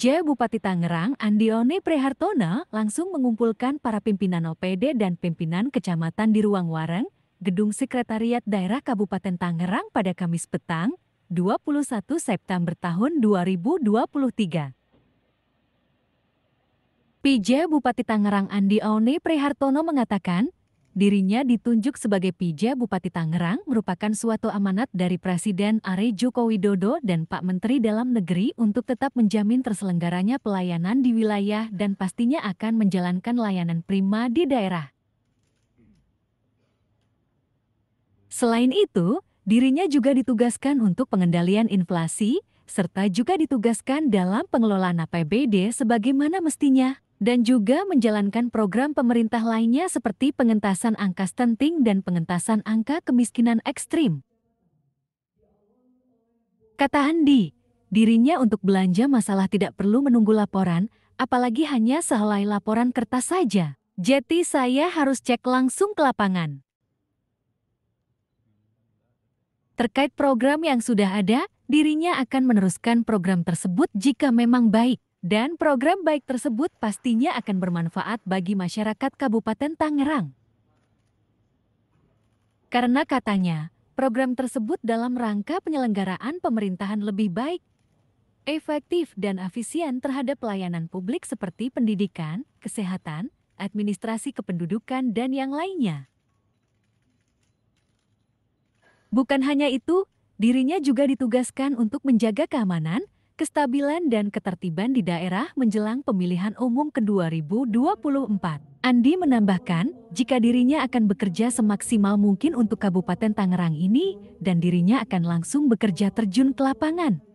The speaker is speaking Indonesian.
Pj Bupati Tangerang Andione Prehartono langsung mengumpulkan para pimpinan OPD dan pimpinan kecamatan di Ruang Wareng, Gedung Sekretariat Daerah Kabupaten Tangerang pada Kamis petang, 21 September tahun 2023. PJ Bupati Tangerang Andi Oni Prehartono mengatakan, dirinya ditunjuk sebagai PJ Bupati Tangerang merupakan suatu amanat dari Presiden Are Joko Widodo dan Pak Menteri Dalam Negeri untuk tetap menjamin terselenggaranya pelayanan di wilayah dan pastinya akan menjalankan layanan prima di daerah. Selain itu, dirinya juga ditugaskan untuk pengendalian inflasi, serta juga ditugaskan dalam pengelolaan APBD sebagaimana mestinya dan juga menjalankan program pemerintah lainnya seperti pengentasan angka stunting dan pengentasan angka kemiskinan ekstrim. Kata Handi, dirinya untuk belanja masalah tidak perlu menunggu laporan, apalagi hanya sehelai laporan kertas saja. Jadi saya harus cek langsung ke lapangan. Terkait program yang sudah ada, dirinya akan meneruskan program tersebut jika memang baik. Dan program baik tersebut pastinya akan bermanfaat bagi masyarakat Kabupaten Tangerang. Karena katanya, program tersebut dalam rangka penyelenggaraan pemerintahan lebih baik, efektif dan efisien terhadap pelayanan publik seperti pendidikan, kesehatan, administrasi kependudukan, dan yang lainnya. Bukan hanya itu, dirinya juga ditugaskan untuk menjaga keamanan, kestabilan dan ketertiban di daerah menjelang pemilihan umum ke-2024. Andi menambahkan, jika dirinya akan bekerja semaksimal mungkin untuk Kabupaten Tangerang ini, dan dirinya akan langsung bekerja terjun ke lapangan.